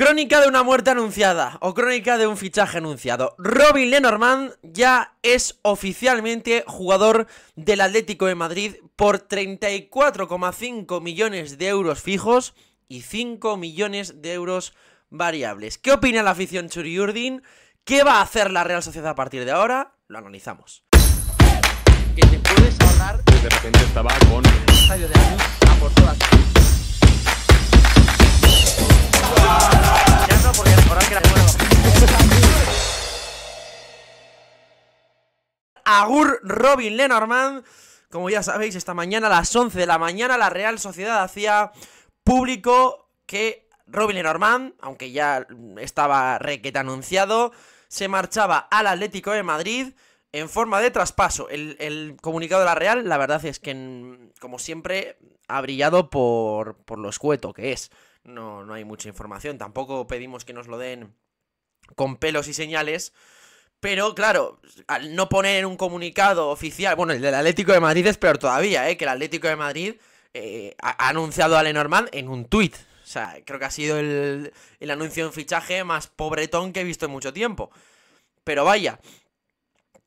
Crónica de una muerte anunciada o crónica de un fichaje anunciado. Robin Lenormand ya es oficialmente jugador del Atlético de Madrid por 34,5 millones de euros fijos y 5 millones de euros variables. ¿Qué opina la afición Urdin? ¿Qué va a hacer la Real Sociedad a partir de ahora? Lo analizamos. Que te puedes ahorrar. De repente estaba con. de Agur Robin Lenormand. Como ya sabéis, esta mañana a las 11 de la mañana la Real Sociedad hacía público que Robin Lenormand, aunque ya estaba requete anunciado, se marchaba al Atlético de Madrid en forma de traspaso. El, comunicado de la Real, la verdad es que, como siempre, ha brillado por, por lo escueto que es no, no hay mucha información. Tampoco pedimos que nos lo den con pelos y señales. Pero claro, al no poner en un comunicado oficial, bueno, el del Atlético de Madrid es peor todavía, ¿eh? que el Atlético de Madrid eh, ha anunciado a Lenormand en un tuit. O sea, creo que ha sido el, el anuncio en fichaje más pobretón que he visto en mucho tiempo. Pero vaya,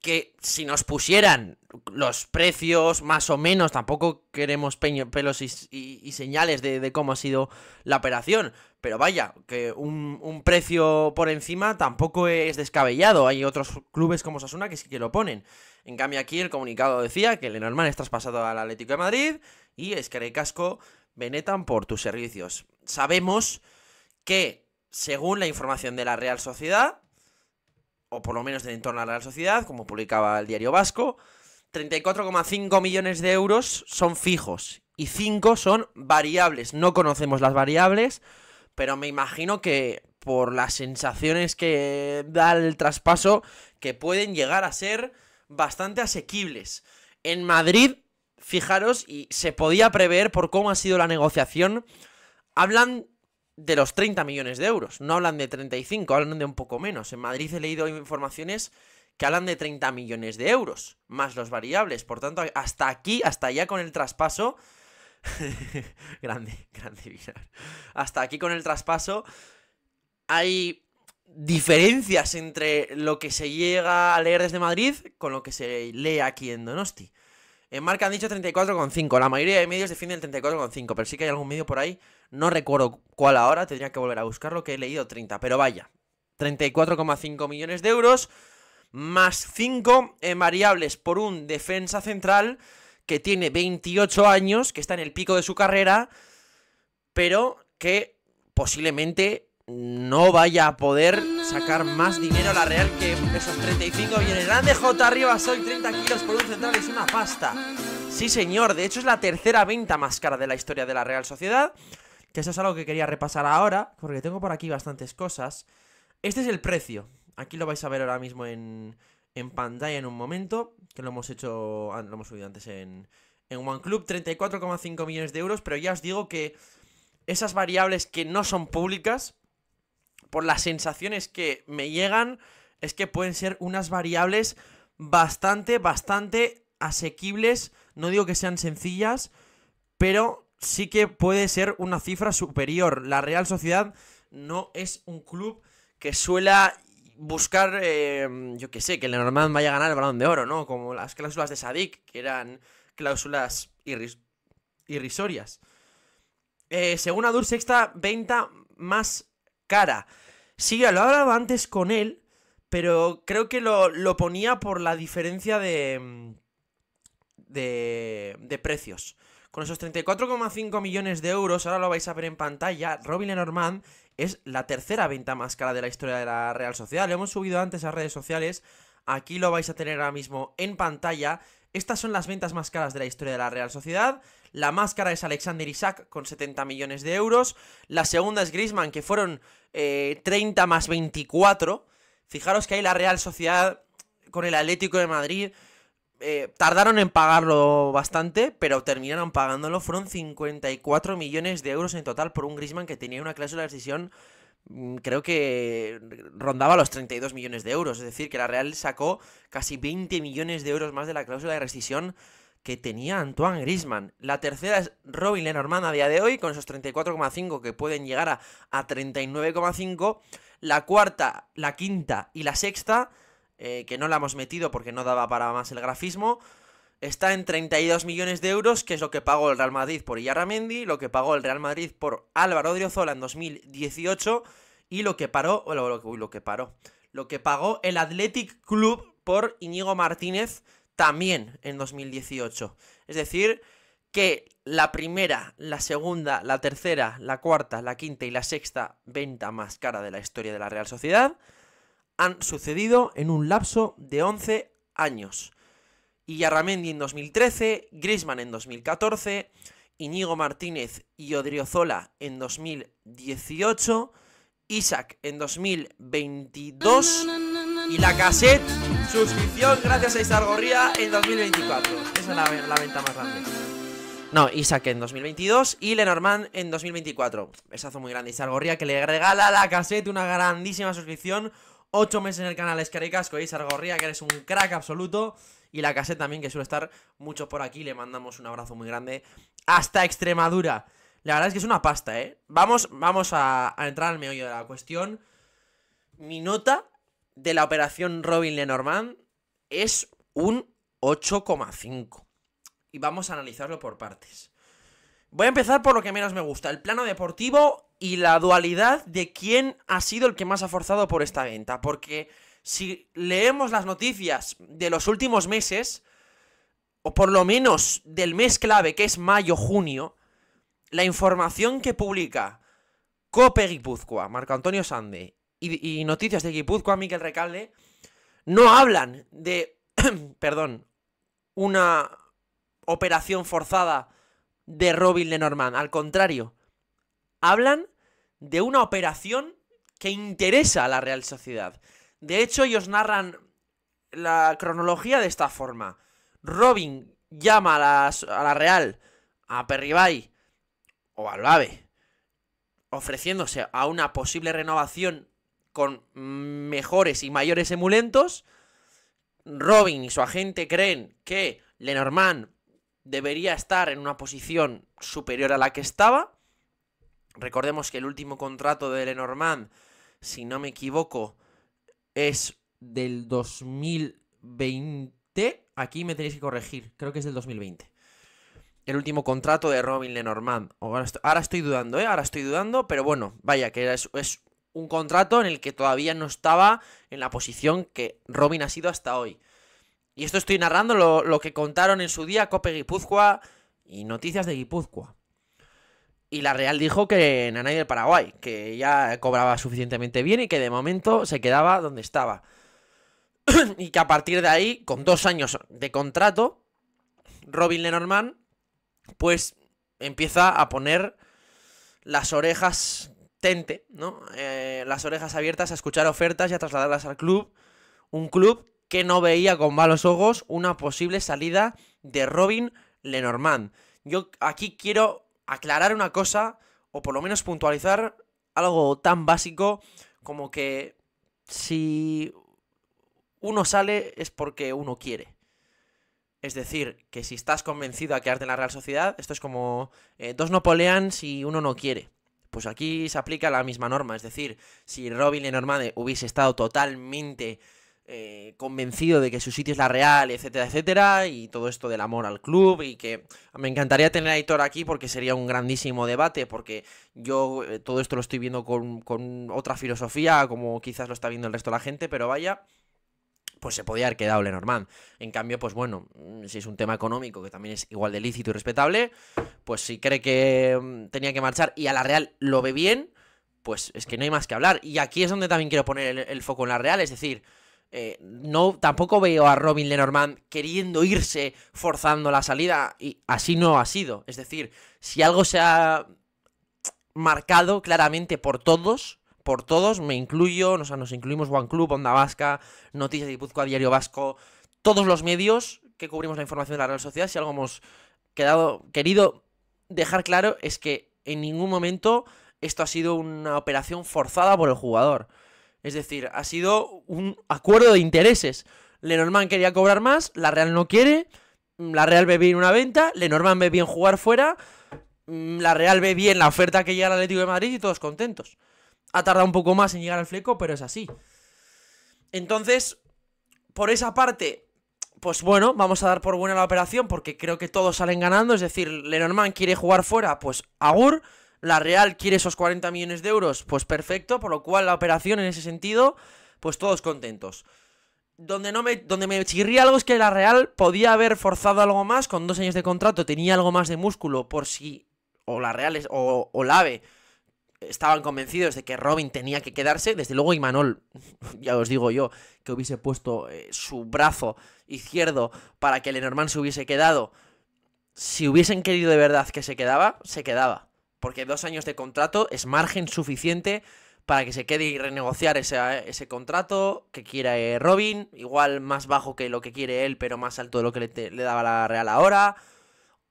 que si nos pusieran los precios más o menos, tampoco queremos pelos y, señales de, cómo ha sido la operación. Pero vaya, que un, precio por encima tampoco es descabellado. Hay otros clubes como Sasuna que sí que lo ponen. En cambio aquí el comunicado decía que Lenormand normal es traspasado al Atlético de Madrid y es que casco venetan por tus servicios. Sabemos que, según la información de la Real Sociedad, o por lo menos del entorno a la Sociedad, como publicaba el diario vasco, 34,5 millones de euros son fijos y 5 son variables. No conocemos las variables, pero me imagino que por las sensaciones que da el traspaso, que pueden llegar a ser bastante asequibles. En Madrid, fijaros, y se podía prever por cómo ha sido la negociación, hablan de los 30 millones de euros. No hablan de 35, hablan de un poco menos. En Madrid he leído informaciones que hablan de 30 millones de euros, más los variables. Por tanto, hasta aquí, hasta allá con el traspaso. grande, grande Hasta aquí con el traspaso hay diferencias entre lo que se llega a leer desde Madrid con lo que se lee aquí en Donosti. En Marca han dicho 34,5. La mayoría de medios defienden el 34,5, pero sí que hay algún medio por ahí no recuerdo cuál ahora, tendría que volver a buscarlo, que he leído 30, pero vaya. 34,5 millones de euros, más 5 eh, variables por un defensa central que tiene 28 años, que está en el pico de su carrera, pero que posiblemente no vaya a poder sacar más dinero a la Real que esos 35 millones. Grande J arriba, soy 30 kilos por un central, es una pasta. Sí señor, de hecho es la tercera venta más cara de la historia de la Real Sociedad que eso es algo que quería repasar ahora, porque tengo por aquí bastantes cosas. Este es el precio. Aquí lo vais a ver ahora mismo en, en pantalla en un momento, que lo hemos hecho, ah, lo hemos subido antes en, en OneClub, 34,5 millones de euros, pero ya os digo que esas variables que no son públicas, por las sensaciones que me llegan, es que pueden ser unas variables bastante, bastante asequibles, no digo que sean sencillas, pero sí que puede ser una cifra superior. La Real Sociedad no es un club que suela buscar, eh, yo que sé, que el normal vaya a ganar el balón de oro, ¿no? Como las cláusulas de Sadik, que eran cláusulas irrisorias. Eh, según Adur Sexta, venta más cara. Sí, lo hablaba antes con él, pero creo que lo, lo ponía por la diferencia de, de precios. Con esos 34,5 millones de euros, ahora lo vais a ver en pantalla, Robin Lenormand es la tercera venta más cara de la historia de la Real Sociedad. Lo hemos subido antes a redes sociales, aquí lo vais a tener ahora mismo en pantalla. Estas son las ventas más caras de la historia de la Real Sociedad. La más cara es Alexander Isaac con 70 millones de euros. La segunda es Grisman, que fueron 30 eh, más 24. Fijaros que hay la Real Sociedad con el Atlético de Madrid eh, tardaron en pagarlo bastante, pero terminaron pagándolo. Fueron 54 millones de euros en total por un Grisman que tenía una cláusula de rescisión mm, creo que rondaba los 32 millones de euros. Es decir, que la Real sacó casi 20 millones de euros más de la cláusula de rescisión que tenía Antoine Grisman. La tercera es Robin Lenormand a día de hoy, con esos 34,5 que pueden llegar a, a 39,5. La cuarta, la quinta y la sexta eh, que no la hemos metido porque no daba para más el grafismo, está en 32 millones de euros, que es lo que pagó el Real Madrid por Yarramendi, lo que pagó el Real Madrid por Álvaro Odriozola en 2018 y lo que paró, lo, lo que paró, lo que pagó el Athletic Club por Iñigo Martínez también en 2018. Es decir, que la primera, la segunda, la tercera, la cuarta, la quinta y la sexta venta más cara de la historia de la Real Sociedad han sucedido en un lapso de 11 años. Ramendi en 2013, Grisman en 2014, Iñigo Martínez y Odriozola en 2018, Isaac en 2022 y la cassette suscripción gracias a Gorría... en 2024. Esa es la, venta más grande. No, Isaac en 2022 y Lenormand en 2024. Besazo muy grande Gorría que le regala a la cassette una grandísima suscripción 8 meses en el canal Escaricasco y ¿eh? Sargorría, que eres un crack absoluto. Y la cassette también, que suele estar mucho por aquí. Le mandamos un abrazo muy grande hasta Extremadura. La verdad es que es una pasta, ¿eh? Vamos, vamos a, a entrar al meollo de la cuestión. Mi nota de la operación Robin Lenormand es un 8,5. Y vamos a analizarlo por partes. Voy a empezar por lo que menos me gusta. El plano deportivo y la dualidad de quién ha sido el que más ha forzado por esta venta. Porque si leemos las noticias de los últimos meses, o por lo menos del mes clave que es mayo-junio, la información que publica Cope Guipúzcoa, Marco Antonio Sande y, Noticias de Guipúzcoa, Miguel Recalde, no hablan de, perdón, una operación forzada de Robin Lenormand. Al contrario, hablan de una operación que interesa a la Real Sociedad. De hecho, ellos narran la cronología de esta forma. Robin llama a la, Real, a Perribay o al AVE, ofreciéndose a una posible renovación con mejores y mayores emulentos. Robin y su agente creen que Lenormand debería estar en una posición superior a la que estaba. Recordemos que el último contrato de Lenormand, si no me equivoco, es del 2020. Aquí me tenéis que corregir, creo que es del 2020. El último contrato de Robin Lenormand. Ahora estoy, dudando, ¿eh? Ahora estoy dudando, pero bueno, vaya, que es, un contrato en el que todavía no estaba en la posición que Robin ha sido hasta hoy. Y esto estoy narrando lo, lo que contaron en su día Cope Guipúzcoa y Noticias de Guipúzcoa. Y la Real dijo que en Nanay del Paraguay, que ya cobraba suficientemente bien y que de momento se quedaba donde estaba. y que a partir de ahí, con dos años de contrato, Robin Lenormand, pues empieza a poner las orejas tente, ¿no? Eh, las orejas abiertas a escuchar ofertas y a trasladarlas al club. Un club que no veía con malos ojos una posible salida de Robin Lenormand. Yo aquí quiero aclarar una cosa, o por lo menos puntualizar algo tan básico como que si uno sale es porque uno quiere. Es decir, que si estás convencido a quedarte en la Real Sociedad, esto es como eh, dos no polean si uno no quiere. Pues aquí se aplica la misma norma, es decir, si Robin Lenormand hubiese estado totalmente eh, convencido de que su sitio es la real, etcétera, etcétera, y todo esto del amor al club, y que me encantaría tener a Hitor aquí porque sería un grandísimo debate, porque yo eh, todo esto lo estoy viendo con, otra filosofía, como quizás lo está viendo el resto de la gente, pero vaya, pues se podía haber quedado Lenormand. En cambio, pues bueno, mm, si es un tema económico que también es igual de lícito y respetable, pues si cree que mm, tenía que marchar y a la Real lo ve bien, pues es que no hay más que hablar. Y aquí es donde también quiero poner el foco en la Real, es decir, eh, no, tampoco veo a Robin Lenormand queriendo irse, forzando la salida, y así no ha sido. Es decir, si algo se ha marcado claramente por todos, por todos, me incluyo, nos incluimos One Club, Onda Vasca, Noticias de Guipúzcoa, Diario Vasco, todos los medios que cubrimos la información de la Real Sociedad, si algo hemos quedado, querido dejar claro es que en ningún momento esto ha sido una operación forzada por el jugador. Es decir, ha sido un acuerdo de intereses. Lenormand quería cobrar más, la Real no quiere, mm, la Real ve bien una venta, Lenormand ve bien jugar fuera, mm, la Real ve bien la oferta que llega al Atlético de Madrid y todos contentos. Ha tardado un poco más en llegar al fleco, pero es así. Entonces, por esa parte, pues bueno, vamos a dar por buena la operación porque creo que todos salen ganando. Es decir, Lenormand quiere jugar fuera, pues Agur. La Real quiere esos 40 millones de euros, pues perfecto, por lo cual la operación en ese sentido, pues todos contentos. Donde, no me, donde me chirría algo es que la Real podía haber forzado algo más, con dos años de contrato tenía algo más de músculo por si o la Real o, o la AVE estaban convencidos de que Robin tenía que quedarse. Desde luego Imanol, ya os digo yo, que hubiese puesto eh, su brazo izquierdo para que Lenormand se hubiese quedado. Si hubiesen querido de verdad que se quedaba, se quedaba porque dos años de contrato es margen suficiente para que se quede y renegociar ese, contrato que quiera eh, Robin, igual más bajo que lo que quiere él, pero más alto de lo que le, daba la Real ahora.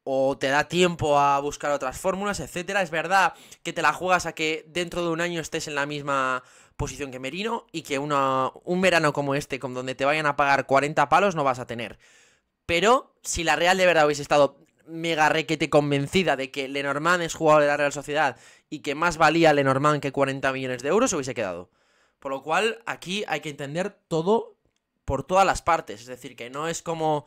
O te da tiempo a buscar otras fórmulas, etcétera. Es verdad que te la juegas a que dentro de un año estés en la misma posición que Merino y que un verano como este, con donde te vayan a pagar 40 palos, no vas a tener. Pero si la Real de verdad hubiese estado mega requete convencida de que Lenormand es jugador de la Real Sociedad y que más valía Lenormand que 40 millones de euros, hubiese quedado. Por lo cual, aquí hay que entender todo por todas las partes. Es decir, que no es como.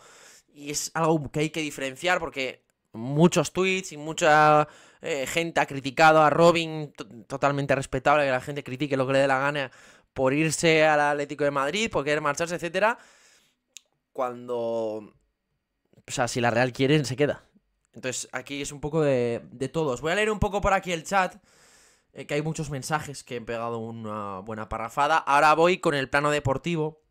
Y es algo que hay que diferenciar porque muchos tweets y mucha eh, gente ha criticado a Robin, totalmente respetable que la gente critique lo que le dé la gana por irse al Atlético de Madrid, por querer marcharse, etcétera. Cuando. O sea, si la Real quiere, se queda. Entonces aquí es un poco de, todos. Voy a leer un poco por aquí el chat, eh, que hay muchos mensajes que he pegado una buena parrafada. Ahora voy con el plano deportivo.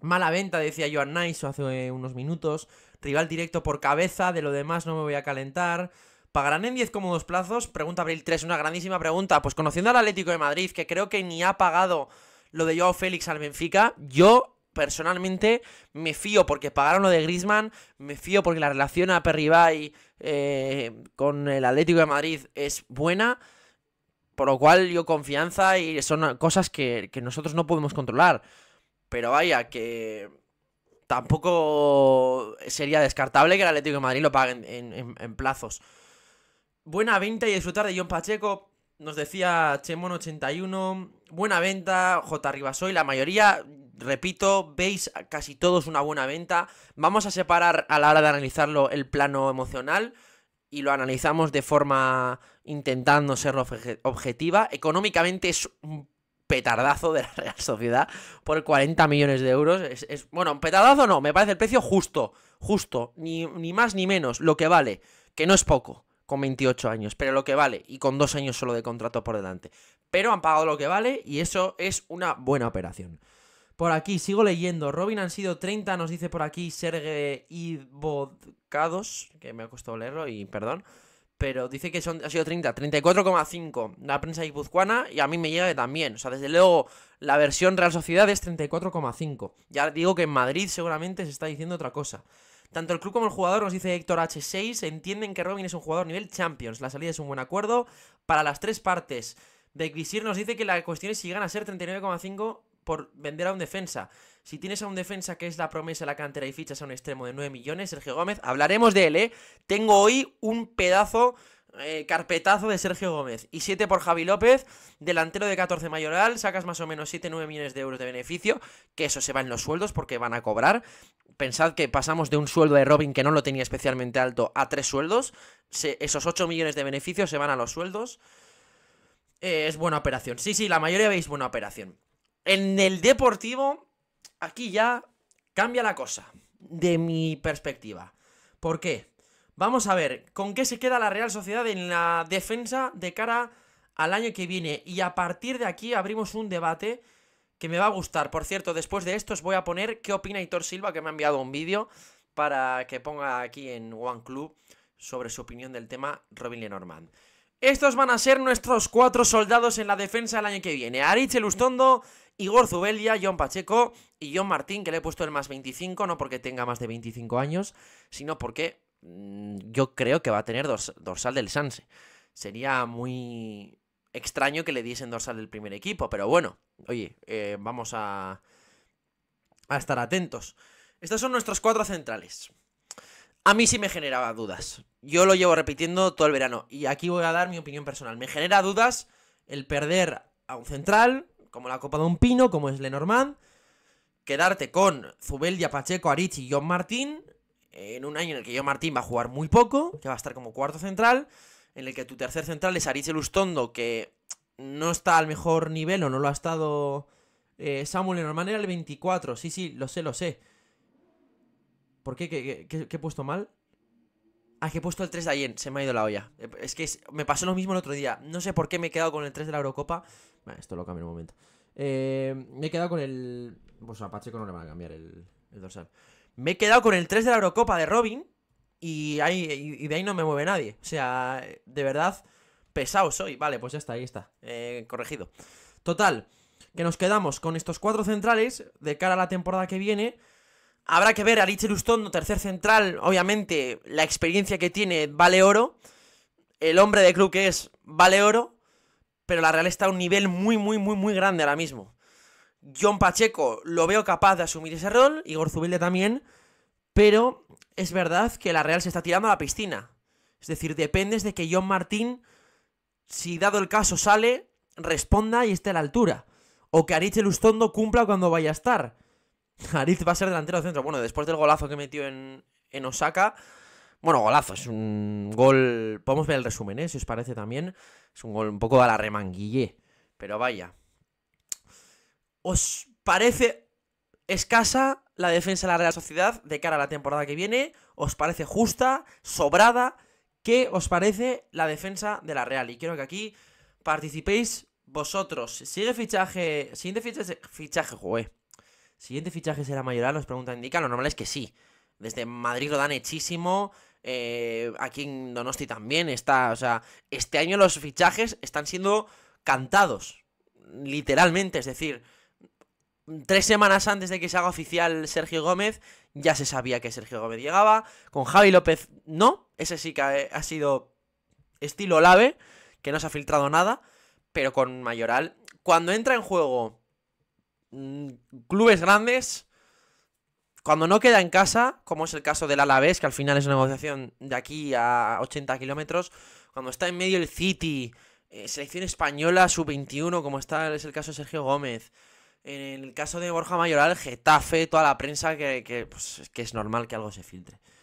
Mala venta, decía Joan Nice hace unos minutos. Rival directo por cabeza, de lo demás no me voy a calentar. ¿Pagarán en 10 dos plazos? Pregunta Abril 3, una grandísima pregunta. Pues conociendo al Atlético de Madrid, que creo que ni ha pagado lo de Joao Félix al Benfica, yo personalmente me fío porque pagaron lo de Griezmann. me fío porque la relación a Perribay eh, con el Atlético de Madrid es buena. Por lo cual yo confianza y son cosas que, nosotros no podemos controlar. Pero vaya, que tampoco sería descartable que el Atlético de Madrid lo paguen en, plazos. Buena venta y disfrutar de John Pacheco. Nos decía Chemon81. Buena venta, J. Ribasoy. La mayoría repito, veis casi todos una buena venta. Vamos a separar a la hora de analizarlo el plano emocional y lo analizamos de forma intentando ser objetiva. Económicamente es un petardazo de la Real Sociedad por 40 millones de euros. Es, bueno, un petardazo no, me parece el precio justo, justo, ni, ni más ni menos, lo que vale, que no es poco con 28 años, pero lo que vale y con dos años solo de contrato por delante. Pero han pagado lo que vale y eso es una buena operación. Por aquí, sigo leyendo. Robin han sido 30, nos dice por aquí Serge Ibodcados. que me ha costado leerlo y perdón. Pero dice que son, ha sido 30, 34,5 la prensa guipuzcoana y a mí me llega también. O sea, desde luego la versión Real Sociedad es 34,5. Ya digo que en Madrid seguramente se está diciendo otra cosa. Tanto el club como el jugador, nos dice Héctor H6, entienden que Robin es un jugador nivel Champions. La salida es un buen acuerdo para las tres partes. De nos dice que la cuestión es si llegan a ser 39,5 por vender a un defensa. Si tienes a un defensa que es la promesa la cantera y fichas a un extremo de 9 millones, Sergio Gómez, hablaremos de él, ¿eh? Tengo hoy un pedazo, eh, carpetazo de Sergio Gómez. Y 7 por Javi López, delantero de 14 mayoral, sacas más o menos 7-9 millones de euros de beneficio, que eso se va en los sueldos porque van a cobrar. Pensad que pasamos de un sueldo de Robin que no lo tenía especialmente alto a tres sueldos. esos 8 millones de beneficios se van a los sueldos. Eh, es buena operación. Sí, sí, la mayoría veis buena operación. En el deportivo, aquí ya cambia la cosa, de mi perspectiva. ¿Por qué? Vamos a ver, ¿con qué se queda la Real Sociedad en la defensa de cara al año que viene? Y a partir de aquí abrimos un debate que me va a gustar. Por cierto, después de esto os voy a poner qué opina Hitor Silva, que me ha enviado un vídeo para que ponga aquí en One Club sobre su opinión del tema Robin Lenormand. Estos van a ser nuestros cuatro soldados en la defensa el año que viene. Aritz Elustondo, Igor Zubelia, John Pacheco y John Martín, que le he puesto el más 25, no porque tenga más de 25 años, sino porque mm, yo creo que va a tener dorsal del Sanse. Sería muy extraño que le diesen dorsal del primer equipo, pero bueno, oye, eh, vamos a, a estar atentos. Estos son nuestros cuatro centrales a mí sí me generaba dudas. Yo lo llevo repitiendo todo el verano. Y aquí voy a dar mi opinión personal. Me genera dudas el perder a un central, como la Copa de un Pino, como es Lenormand. Quedarte con Zubeldia, Pacheco, Arichi y John Martín. En un año en el que John Martín va a jugar muy poco, que va a estar como cuarto central. En el que tu tercer central es el Lustondo, que no está al mejor nivel o no lo ha estado eh, Samuel Lenormand. Era el 24, sí, sí, lo sé, lo sé. ¿Por qué? ¿Qué, he puesto mal? Ah, que he puesto el 3 de ayer, se me ha ido la olla. Eh, es que me pasó lo mismo el otro día. No sé por qué me he quedado con el 3 de la Eurocopa. esto lo cambio en un momento. Eh, me he quedado con el. Pues a Pacheco no le van a cambiar el, dorsal. Me he quedado con el 3 de la Eurocopa de Robin. Y, ahí, de ahí no me mueve nadie. O sea, de verdad, pesado soy. Vale, pues ya está, ahí está. Eh, corregido. Total, que nos quedamos con estos cuatro centrales de cara a la temporada que viene. Habrá que ver a Richard Lustondo, tercer central, obviamente la experiencia que tiene vale oro, el hombre de club que es vale oro, pero la Real está a un nivel muy, muy, muy, muy grande ahora mismo. John Pacheco lo veo capaz de asumir ese rol, y Zubilde también, pero es verdad que la Real se está tirando a la piscina. Es decir, dependes de que John Martín, si dado el caso sale, responda y esté a la altura. O que Ariche Lustondo cumpla cuando vaya a estar. Ariz va a ser delantero centro. Bueno, después del golazo que metió en, Osaka. Bueno, golazo, es un gol. Podemos ver el resumen, ¿eh? si os parece también. Es un gol un poco a la remanguille Pero vaya. ¿Os parece escasa la defensa de la Real Sociedad de cara a la temporada que viene? ¿Os parece justa? ¿Sobrada? ¿Qué os parece la defensa de la Real? Y quiero que aquí participéis vosotros. Sigue fichaje. Siguiente fichaje. Fichaje, jugué. ¿Siguiente fichaje será mayoral? Nos pregunta Indica. Lo normal es que sí. Desde Madrid lo dan hechísimo. Eh, aquí en Donosti también está. O sea, este año los fichajes están siendo cantados. Literalmente. Es decir, tres semanas antes de que se haga oficial Sergio Gómez, ya se sabía que Sergio Gómez llegaba. Con Javi López, no. Ese sí que ha, ha sido estilo Lave, que no se ha filtrado nada. Pero con Mayoral, cuando entra en juego Mm, clubes grandes, cuando no queda en casa, como es el caso del Alavés, que al final es una negociación de aquí a 80 kilómetros, cuando está en medio el City, eh, selección española sub-21, como está es el caso de Sergio Gómez, en el caso de Borja Mayoral, Getafe, toda la prensa, que pues, es normal que algo se filtre.